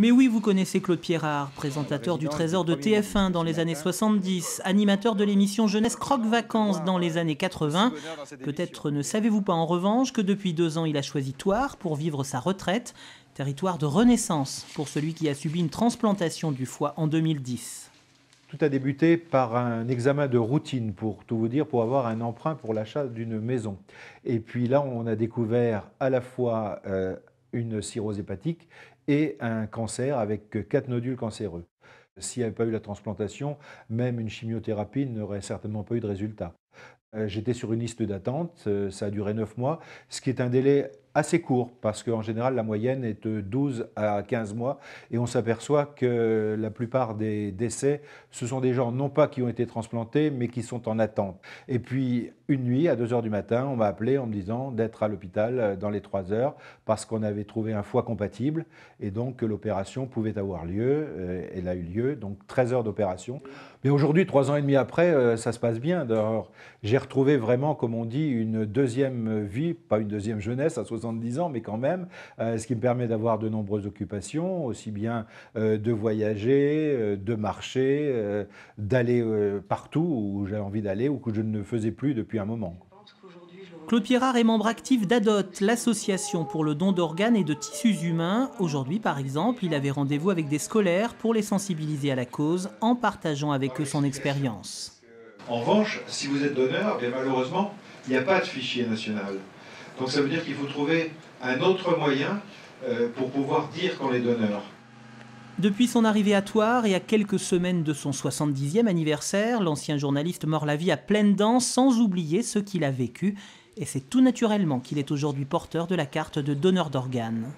Mais oui, vous connaissez Claude Pierrard, présentateur du Trésor de TF1 dans les années 70, animateur de l'émission Jeunesse Croque Vacances dans les années 80. Peut-être ne savez-vous pas en revanche que depuis deux ans, il a choisi Toire pour vivre sa retraite, territoire de renaissance pour celui qui a subi une transplantation du foie en 2010. Tout a débuté par un examen de routine, pour tout vous dire, pour avoir un emprunt pour l'achat d'une maison. Et puis là, on a découvert à la fois euh, une cirrhose hépatique et un cancer avec quatre nodules cancéreux. S'il n'y avait pas eu la transplantation, même une chimiothérapie n'aurait certainement pas eu de résultat. Euh, j'étais sur une liste d'attente, euh, ça a duré 9 mois, ce qui est un délai assez court, parce qu'en général, la moyenne est euh, de 12 à 15 mois, et on s'aperçoit que la plupart des décès, ce sont des gens non pas qui ont été transplantés, mais qui sont en attente. Et puis, une nuit, à 2 h du matin, on m'a appelé en me disant d'être à l'hôpital dans les 3 heures, parce qu'on avait trouvé un foie compatible, et donc que l'opération pouvait avoir lieu, elle a eu lieu, donc 13 heures d'opération. Mais aujourd'hui, trois ans et demi après, euh, ça se passe bien. j'ai retrouvé vraiment, comme on dit, une deuxième vie, pas une deuxième jeunesse à 70 ans, mais quand même, euh, ce qui me permet d'avoir de nombreuses occupations, aussi bien euh, de voyager, de marcher, d'aller partout où j'avais envie d'aller ou que je ne faisais plus depuis un moment. Claude Pierrard est membre actif d'ADOT, l'association pour le don d'organes et de tissus humains. Aujourd'hui, par exemple, il avait rendez-vous avec des scolaires pour les sensibiliser à la cause en partageant avec eux son expérience. En revanche, si vous êtes donneur, malheureusement, il n'y a pas de fichier national. Donc ça veut dire qu'il faut trouver un autre moyen euh, pour pouvoir dire qu'on est donneur. Depuis son arrivée à Toire et à quelques semaines de son 70e anniversaire, l'ancien journaliste mord la vie à pleines dents sans oublier ce qu'il a vécu et c'est tout naturellement qu'il est aujourd'hui porteur de la carte de donneur d'organes.